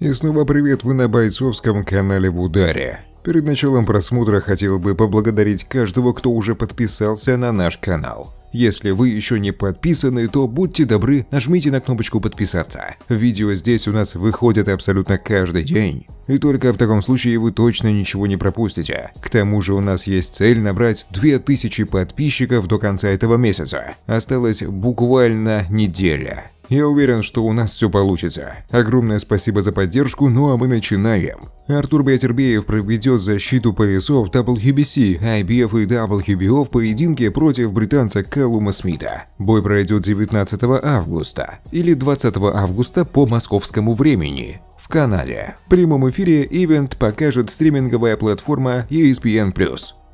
И снова привет, вы на бойцовском канале в ударе. Перед началом просмотра хотел бы поблагодарить каждого, кто уже подписался на наш канал. Если вы еще не подписаны, то будьте добры, нажмите на кнопочку подписаться. Видео здесь у нас выходят абсолютно каждый день. И только в таком случае вы точно ничего не пропустите. К тому же у нас есть цель набрать 2000 подписчиков до конца этого месяца. Осталось буквально неделя. Я уверен, что у нас все получится. Огромное спасибо за поддержку, ну а мы начинаем. Артур Бетербеев проведет защиту поясов WBC, IBF и WBO в поединке против британца Кэллума Смита. Бой пройдет 19 августа или 20 августа по московскому времени. В Канаде. В прямом эфире ивент покажет стриминговая платформа ESPN+.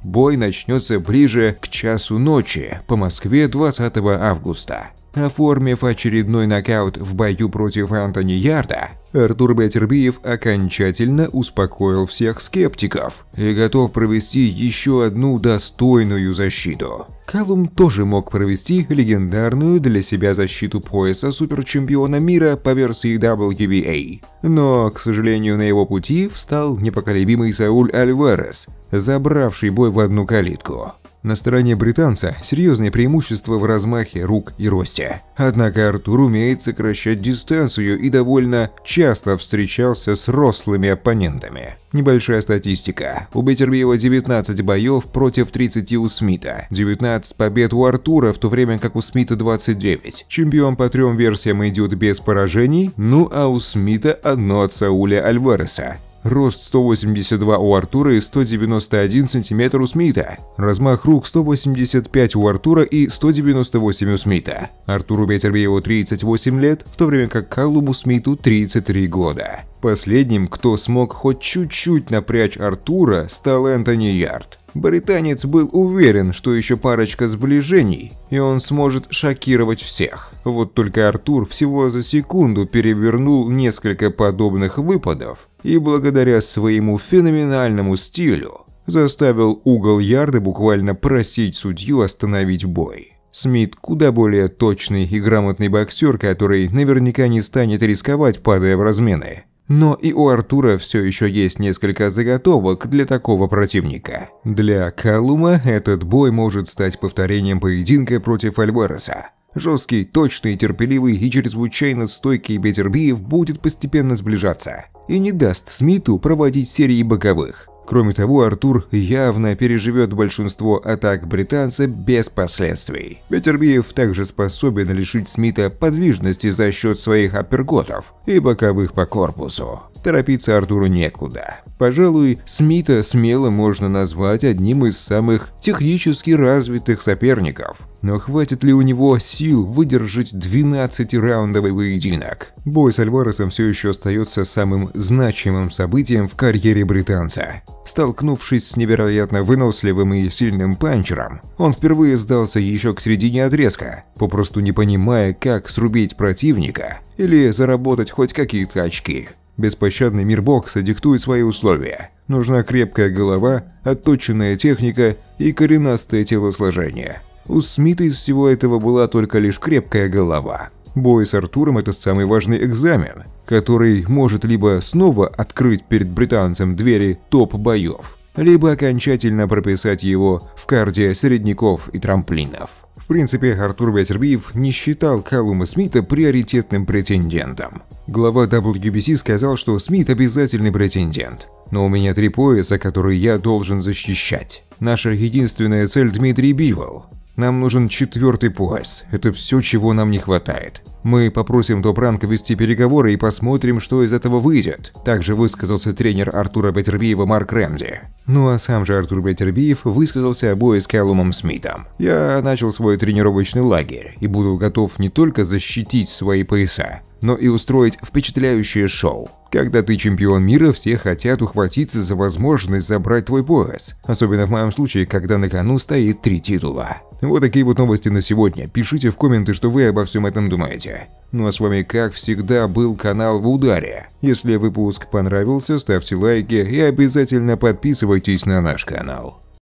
Бой начнется ближе к часу ночи по Москве 20 августа. Оформив очередной нокаут в бою против Антони Ярда, Артур Батербиев окончательно успокоил всех скептиков и готов провести еще одну достойную защиту. Калум тоже мог провести легендарную для себя защиту пояса суперчемпиона мира по версии WBA. Но, к сожалению, на его пути встал непоколебимый Сауль Альварес, забравший бой в одну калитку. На стороне британца серьезные преимущества в размахе рук и росте. Однако Артур умеет сокращать дистанцию и довольно часто встречался с рослыми оппонентами. Небольшая статистика. У Беттербиева 19 боев против 30 у Смита, 19 побед у Артура, в то время как у Смита 29. Чемпион по трем версиям идет без поражений, ну а у Смита одно от Сауля Альвареса. Рост 182 у Артура и 191 сантиметр у Смита. Размах рук 185 у Артура и 198 у Смита. Артуру Ветервееву 38 лет, в то время как Каллуму Смиту 33 года. Последним, кто смог хоть чуть-чуть напрячь Артура, стал Энтони Ярд. Британец был уверен, что еще парочка сближений, и он сможет шокировать всех. Вот только Артур всего за секунду перевернул несколько подобных выпадов и благодаря своему феноменальному стилю заставил угол ярды буквально просить судью остановить бой. Смит куда более точный и грамотный боксер, который наверняка не станет рисковать, падая в размены. Но и у Артура все еще есть несколько заготовок для такого противника. Для Калума этот бой может стать повторением поединка против Альвареса. Жесткий, точный, терпеливый и чрезвычайно стойкий Бетербиев будет постепенно сближаться и не даст Смиту проводить серии боковых. Кроме того, Артур явно переживет большинство атак британца без последствий. Ветербиев также способен лишить Смита подвижности за счет своих аперготов и боковых по корпусу. Торопиться Артуру некуда. Пожалуй, Смита смело можно назвать одним из самых технически развитых соперников. Но хватит ли у него сил выдержать 12-раундовый поединок? Бой с Альваресом все еще остается самым значимым событием в карьере британца. Столкнувшись с невероятно выносливым и сильным панчером, он впервые сдался еще к середине отрезка, попросту не понимая, как срубить противника или заработать хоть какие-то очки. Беспощадный мир бокса диктует свои условия. Нужна крепкая голова, отточенная техника и коренастое телосложение. У Смита из всего этого была только лишь крепкая голова. Бой с Артуром – это самый важный экзамен, который может либо снова открыть перед британцем двери топ-боев, либо окончательно прописать его в карде середняков и трамплинов. В принципе, Артур Бетербиев не считал Калума Смита приоритетным претендентом. Глава WBC сказал, что Смит обязательный претендент. Но у меня три пояса, которые я должен защищать. Наша единственная цель Дмитрий Бивол. Нам нужен четвертый пояс. Это все, чего нам не хватает. Мы попросим Добранка вести переговоры и посмотрим, что из этого выйдет. Также высказался тренер Артура Бетербиева Марк Рэмзи. Ну а сам же Артур Бетербиев высказался о бое с Кэллумом Смитом. Я начал свой тренировочный лагерь и буду готов не только защитить свои пояса, но и устроить впечатляющее шоу. Когда ты чемпион мира, все хотят ухватиться за возможность забрать твой пояс. Особенно в моем случае, когда на кону стоит три титула. Вот такие вот новости на сегодня. Пишите в комменты, что вы обо всем этом думаете. Ну а с вами, как всегда, был канал в ударе. Если выпуск понравился, ставьте лайки и обязательно подписывайтесь на наш канал.